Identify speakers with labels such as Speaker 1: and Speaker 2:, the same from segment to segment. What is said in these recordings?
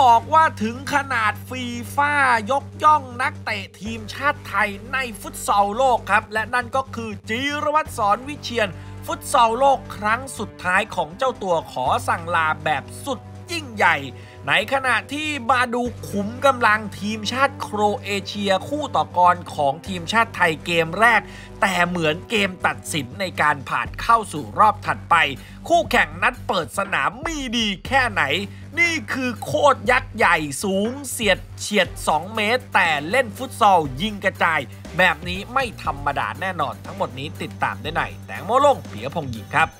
Speaker 1: บอกว่าถึงขนาดฟีฟ่ายกย่องนักเตะทีมชาติไทยในฟุตซอลโลกครับ และนั่นก็คือจิรวัตรสอนวิเชียนฟุตซอลโลกครั้งสุดท้ายของเจ้าตัวขอสั่งลาแบบสุดยิ่งใหญ่ในขณะที่บาดูขุมกำลังทีมชาติโครเอเชียคู่ต่อกรของทีมชาติไทยเกมแรก แต่เหมือนเกมตัดสินในการผ่านเข้าสู่รอบถัดไป คู่แข่งนัดเปิดสนามมีดีแค่ไหน นี่คือโคตรยักษ์ใหญ่สูงเสียดเฉียด 2 เมตร แต่เล่นฟุตซอลยิงกระจาย แบบนี้ไม่ธรรมดาแน่นอนทั้งหมดนี้ติดตามได้ในแตงโมโลงเปียพงหญิงครับ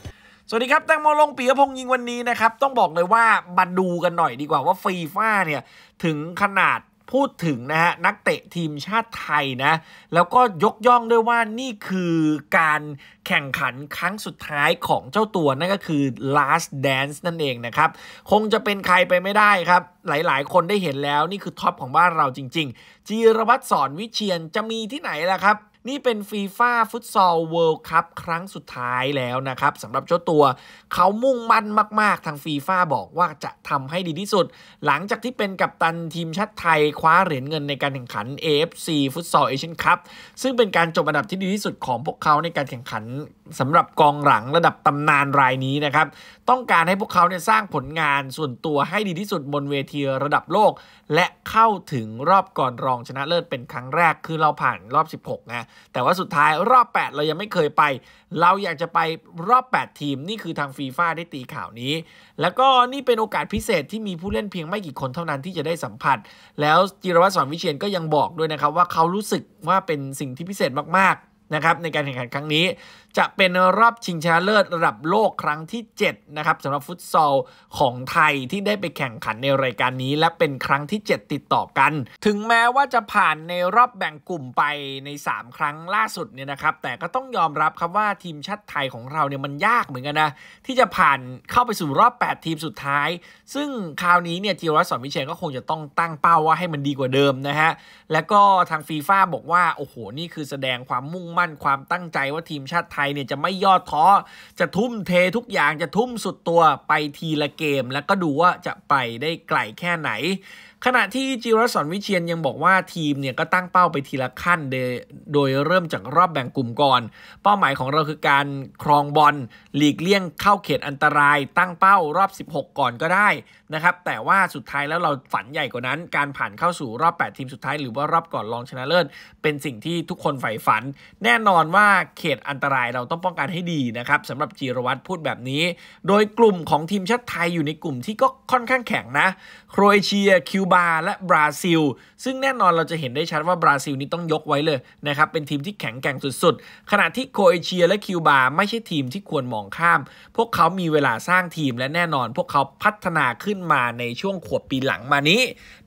Speaker 1: สวัสดีครับแตงโมลงปียพงยิงวันนี้นะครับ ต้องบอกเลยว่ามาดูกันหน่อยดีกว่าว่าฟีฟ่าเนี่ย ถึงขนาดพูดถึงนะฮะ นักเตะทีมชาติไทยนะ แล้วก็ยกย่องด้วยว่านี่คือการแข่งขันครั้งสุดท้ายของเจ้าตัวนั่นก็คือ last dance นั่นเองนะครับ คงจะเป็นใครไปไม่ได้ครับ หลายๆ คนได้เห็นแล้วนี่คือท็อปของบ้านเราจริงๆจีรวัตรสอนวิเชียนจะมีที่ไหนล่ะครับนี่เป็นฟีฟ่าฟุตซอลเวิลด์คัพครั้งสุดท้ายแล้วนะครับสำหรับเจ้าตัว เขามุ่งมั่นมาก ๆทางฟีฟ่าบอกว่าจะทำให้ดีที่สุด หลังจากที่เป็นกัปตันทีมชาติไทยคว้าเหรียญเงินในการแข่งขัน AFC ฟุตซอลเอเชียนคัพซึ่งเป็นการจบอันดับที่ดีที่สุดของพวกเขาในการแข่งขันสำหรับกองหลังระดับตำนานรายนี้นะครับต้องการให้พวกเขาเนี่ยสร้างผลงานส่วนตัวให้ดีที่สุดบนเวทีระดับโลก และเข้าถึงรอบก่อนรองชนะเลิศเป็นครั้งแรกคือเราผ่านรอบ 16นะแต่ว่าสุดท้ายรอบ 8 เรายังไม่เคยไป เราอยากจะไปรอบ 8 ทีมนี่คือทางฟีฟ่าได้ตีข่าวนี้ แล้วก็นี่เป็นโอกาสพิเศษที่มีผู้เล่นเพียงไม่กี่คนเท่านั้นที่จะได้สัมผัส แล้วจิรวัตรสอนวิเชียนก็ยังบอกด้วยนะครับว่าเขารู้สึกว่าเป็นสิ่งที่พิเศษมากนะครับในการแข่งขันครั้งนี้จะเป็นรอบชิงชนะเลิศระดับโลกครั้งที่7นะครับสำหรับฟุตซอลของไทยที่ได้ไปแข่งขันในรายการนี้ และเป็นครั้งที่ 7 ติดต่อกัน ถึงแม้ว่าจะผ่านในรอบแบ่งกลุ่มไปใน 3 ครั้งล่าสุดเนี่ยนะครับแต่ก็ต้องยอมรับครับว่าทีมชาติไทยของเราเนี่ยมันยากเหมือนกันนะที่จะผ่านเข้าไปสู่รอบ 8 ทีมสุดท้าย ซึ่งคราวนี้เนี่ยจิรัสสอนวิเชียนก็คงจะต้องตั้งเป้าว่าให้มันดีกว่าเดิมนะฮะแล้วก็ทางฟีฟ่าบอกว่าโอ้โหนี่คือแสดงความมุ่งมั่นความตั้งใจว่าทีมชาติไทยเนี่ยจะไม่ย่อท้อ จะทุ่มเททุกอย่างจะทุ่มสุดตัวไปทีละเกม แล้วก็ดูว่าจะไปได้ไกลแค่ไหนขณะที่จิรสอนวิเชียนยังบอกว่าทีมเนี่ยก็ตั้งเป้าไปทีละขั้น โดยเริ่มจากรอบแบ่งกลุ่มก่อน เป้าหมายของเราคือการครองบอลหลีกเลี่ยงเข้าเขตอันตรายตั้งเป้า รอบ 16 ก่อนก็ได้นะครับแต่ว่าสุดท้ายแล้วเราฝันใหญ่กว่านั้น การผ่านเข้าสู่รอบ 8 ทีมสุดท้ายหรือว่ารอบก่อนรองชนะเลิศเป็นสิ่งที่ทุกคนใฝ่ฝัน แน่นอนว่าเขตอันตรายเราต้องป้องกันให้ดีนะครับสำหรับจิรวัตรพูดแบบนี้ โดยกลุ่มของทีมชาติไทยอยู่ในกลุ่มที่ก็ค่อนข้างแข็งนะโครเอเชียคิวบาและบราซิลซึ่งแน่นอนเราจะเห็นได้ชัดว่าบราซิล นี้ต้องยกไว้เลยนะครับเป็นทีมที่แข็งแกร่งสุดๆ ขณะที่โคเอเชียและคิวบาไม่ใช่ทีมที่ควรมองข้ามพวกเขามีเวลาสร้างทีมและแน่นอนพวกเขาพัฒนาขึ้นมาในช่วงขวบปีหลังมานี้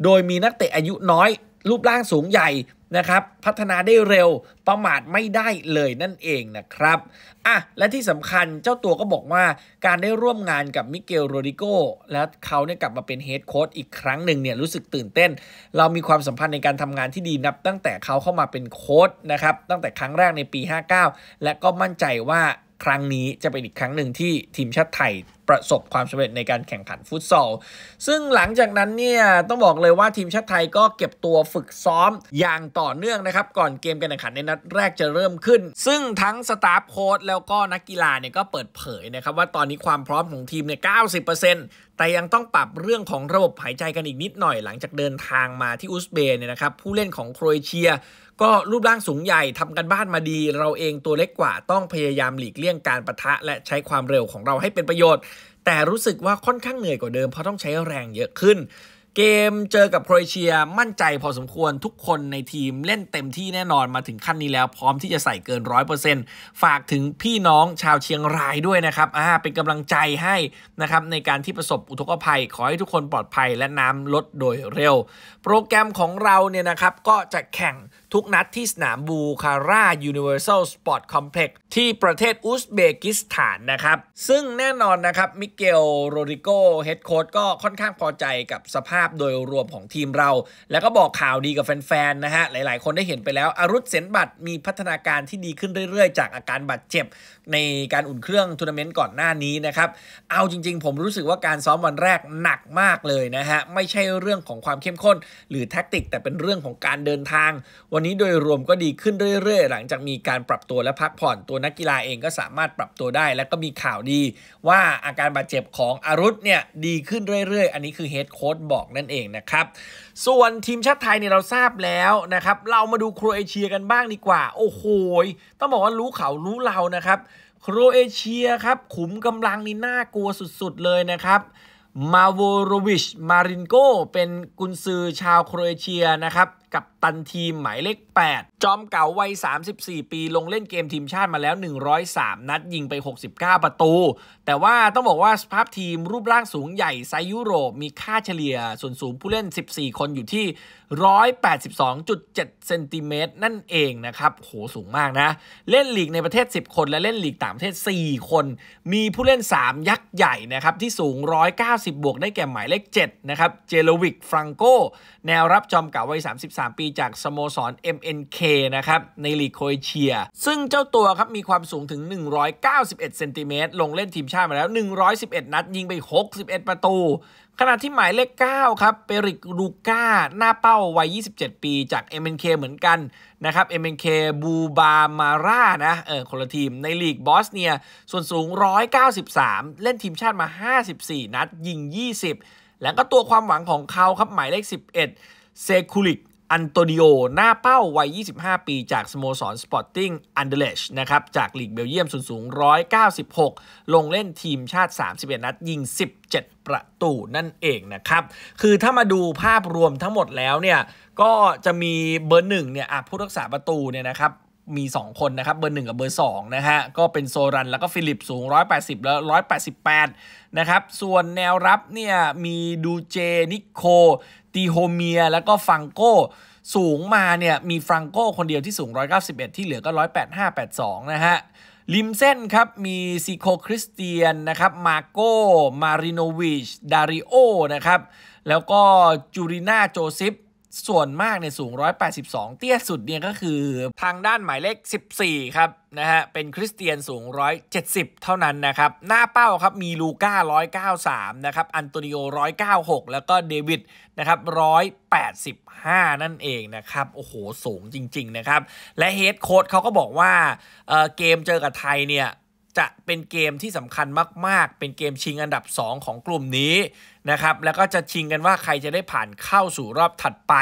Speaker 1: โดยมีนักเตะอายุน้อยรูปร่างสูงใหญ่ นะครับ พัฒนาได้เร็ว ประมาทไม่ได้เลยนั่นเองนะครับ อ่ะ และที่สำคัญเจ้าตัวก็บอกว่าการได้ร่วมงานกับมิเกลโรดิโกและเขาเนี่ยกลับมาเป็นเฮดโค้ชอีกครั้งหนึ่งเนี่ยรู้สึกตื่นเต้น เรามีความสัมพันธ์ในการทำงานที่ดีนับตั้งแต่เขาเข้ามาเป็นโค้ชนะครับ ตั้งแต่ครั้งแรกในปี 59 และก็มั่นใจว่าครั้งนี้จะเป็นอีกครั้งหนึ่งที่ทีมชาติไทยประสบความสำเร็จในการแข่งขันฟุตซอล ซึ่งหลังจากนั้นเนี่ยต้องบอกเลยว่าทีมชาติไทยก็เก็บตัวฝึกซ้อมอย่างต่อเนื่องนะครับก่อนเกมการแข่งขันในนัดแรกจะเริ่มขึ้น ซึ่งทั้งสตาฟโค้ดแล้วก็นักกีฬาเนี่ยก็เปิดเผยนะครับว่าตอนนี้ความพร้อมของทีมเนี่ยเกแต่ยังต้องปรับเรื่องของระบบหายใจกันอีกนิดหน่อยหลังจากเดินทางมาที่อุซเบย์เนี่ยนะครับผู้เล่นของโครเอเชีย ก็รูปร่างสูงใหญ่ทำกันบ้านมาดี เราเองตัวเล็กกว่าต้องพยายามหลีกเลี่ยงการประทะ และใช้ความเร็วของเราให้เป็นประโยชน์แต่รู้สึกว่าค่อนข้างเหนื่อยกว่าเดิมเพราะต้องใช้แรงเยอะขึ้นเกมเจอกับโครเอเชียมั่นใจพอสมควรทุกคนในทีมเล่นเต็มที่แน่นอนมาถึงขั้นนี้แล้วพร้อมที่จะใส่เกินร้อยเปอร์เซ็นต์ฝากถึงพี่น้องชาวเชียงรายด้วยนะครับอ่าเป็นกำลังใจให้นะครับในการที่ประสบอุทกภัย ขอให้ทุกคนปลอดภัยและน้ำลดโดยเร็ว โปรแกรมของเราเนี่ยนะครับ ก็จะแข่งทุกนัดที่สนามบูคาร่ายูนิเวอร์แซลสปอร์ตคอมเพล็กซ์ที่ประเทศอุซเบกิสถานนะครับซึ่งแน่นอนนะครับมิเกลโรดิโกเฮดโค้ชก็ค่อนข้างพอใจกับสภาพพโดยรวมของทีมเรา แล้วก็บอกข่าวดีกับแฟนๆ นะฮะ หลายๆ คนได้เห็นไปแล้ว อารุษเซนบัตมีพัฒนาการที่ดีขึ้นเรื่อยๆ จาก อาการบาดเจ็บในการอุ่นเครื่องทัวร์นาเมนต์ ก่อนหน้านี้ นะ ครับ เอาจริง ๆ ผมรู้สึกว่าการซ้อมวันแรกหนักมากเลย นะฮะ ไม่ใช่เรื่องของความเข้มข้น หรือแท็กติกแต่เป็นเรื่องของการเดินทาง วันนี้โดยรวมก็ดีขึ้นเรื่อยๆ หลังจากมีการปรับตัวและพักผ่อนตัวนักกีฬาเองก็สามารถปรับตัวได้ และก็มีข่าวดี ว่าอาการบาดเจ็บของอารุษเนี่ยดีขึ้นเรื่อยๆ อันนี้คือเฮดโค้ดบอกนั่นเองนะครับ ส่วนทีมชาติไทยเนี่ยเราทราบแล้วนะครับ เรามาดูโครเอเชียกันบ้างดีกว่า โอ้โหต้องบอกว่ารู้เขา รู้เรานะครับ โครเอเชียครับ ขุมกำลังนี่น่ากลัวสุดๆเลยนะครับ มาโวโรวิช มารินโกเป็นกุนซือชาวโครเอเชียนะครับกับตันทีมหมายเลข 8 จอมเก่าวัย 34 ปี ลงเล่นเกมทีมชาติมาแล้ว 103 นัด ยิงไป 69 ประตู แต่ว่าต้องบอกว่า สภาพทีมรูปร่างสูงใหญ่ไซยุโรปมีค่าเฉลี่ยส่วนสูงผู้เล่น 14 คนอยู่ที่ 182.7เซนติเมตร นั่นเองนะครับ โห สูงมากนะ เล่นลีกในประเทศ 10 คนและเล่นลีกต่างประเทศ 4 คน มีผู้เล่น 3 ยักษ์ใหญ่นะครับที่สูง190บวกได้แก่หมายเลข7นะครับ เจโลวิกฟรังโกแนวรับจอมเก่าวัย33 3 ปีจาก สโมสร MNK นะครับ ในลีก โครเอเชีย ซึ่งเจ้าตัวครับมีความสูงถึง 191เซนติเมตร ลงเล่นทีมชาติมาแล้ว 111 นัดยิงไป 61 ประตู ขณะที่หมายเลข9ครับ เปริกลูก้า หน้าเป้าวัย27 ปีจาก MNK เหมือนกัน นะครับ MNK บูบามาร่านะเออคนละทีมในลีกบอสเนีย ส่วนสูง 193 เล่นทีมชาติมา 54 นัดยิง 20 แล้วก็ตัวความหวังของเขาครับหมายเลข11เซคูลิกอันโตนิโอหน้าเป้า วัย 25 ปีจาก สโมสร สปอร์ติ้งอันเดเลชนะครับ จากลีกเบลเยียม สูงสูง196 ลงเล่นทีมชาติ 31 นัดยิง 17 ประตูนั่นเองนะครับ คือถ้ามาดูภาพรวมทั้งหมดแล้วเนี่ย ก็จะมีเบอร์หนึ่งเนี่ยผู้รักษาประตูเนี่ยนะครับมี2คนนะครับเบอร์1กับเบอร์2นะฮะก็เป็นโซรันแล้วก็ฟิลิปสูง 180แล้ว188นะครับส่วนแนวรับเนี่ยมีดูเจนิโคตีโฮเมีย แล้วก็ฟังโกสูงมาเนี่ยมีฟรังโกคนเดียวที่สูง191 ที่เหลือก็185 82นะฮะริมเส้นครับมีซิโคคริสเตียนนะครับ มาโกมาริโนวิชดาริโอนะครับแล้วก็จูริน่าโจซิฟส่วนมากในสูง 182 เตี้ยสุดเนี่ยก็คือ ทางด้านหมายเลข14 ครับนะฮะ เป็นคริสเตียนสูง 170 เท่านั้นนะครับ หน้าเป้าครับ มีลูก้า 193 นะครับ อันโตนิโอ 196 แล้วก็เดวิดนะครับ 185 นั่นเองนะครับ โอ้โหสูงจริง ๆ นะครับ และเฮดโค้ดเขาก็บอกว่าเเกมเจอกับไทยเนี่ยจะเป็นเกมที่สำคัญมาก ๆ เป็นเกมชิงอันดับ 2 ของกลุ่มนี้นะครับแล้วก็จะชิงกันว่าใครจะได้ผ่านเข้าสู่รอบถัดไป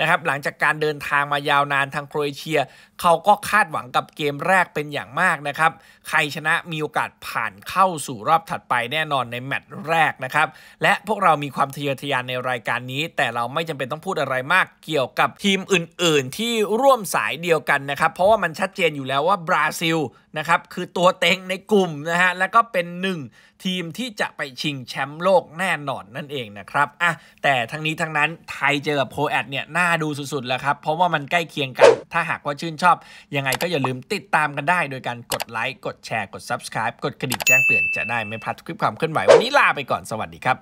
Speaker 1: นะครับหลังจากการเดินทางมายาวนานทางโครเอเชีย เขาก็คาดหวังกับเกมแรกเป็นอย่างมากนะครับใครชนะมีโอกาสผ่านเข้าสู่รอบถัดไปแน่นอนในแมตช์แรกนะครับและพวกเรามีความทะเยอทะยานในรายการนี้ แต่เราไม่จำเป็นต้องพูดอะไรมากเกี่ยวกับทีมอื่นๆ ที่ร่วมสายเดียวกันนะครับ เพราะว่ามันชัดเจนอยู่แล้วว่าบราซิลนะครับคือตัวเต็งในกลุ่มนะฮะแล้วก็เป็นหนึ่งทีมที่จะไปชิงแชมป์โลกแน่นอนนั่นเองนะครับอ่ะแต่ทั้งนี้ทั้งนั้น ไทยเจอกับโคแอดเนี่ยน่าดูสุดๆแล้วครับ เพราะว่ามันใกล้เคียงกัน ถ้าหากว่าชื่นชอบ ยังไงก็อย่าลืมติดตามกันได้ โดยการกดไลค์ กดแชร์ กด Subscribe กดกระดิ่งแจ้งเตือนจะได้ไม่พลาดคลิปความเคลื่อนไหว วันนี้ลาไปก่อน สวัสดีครับ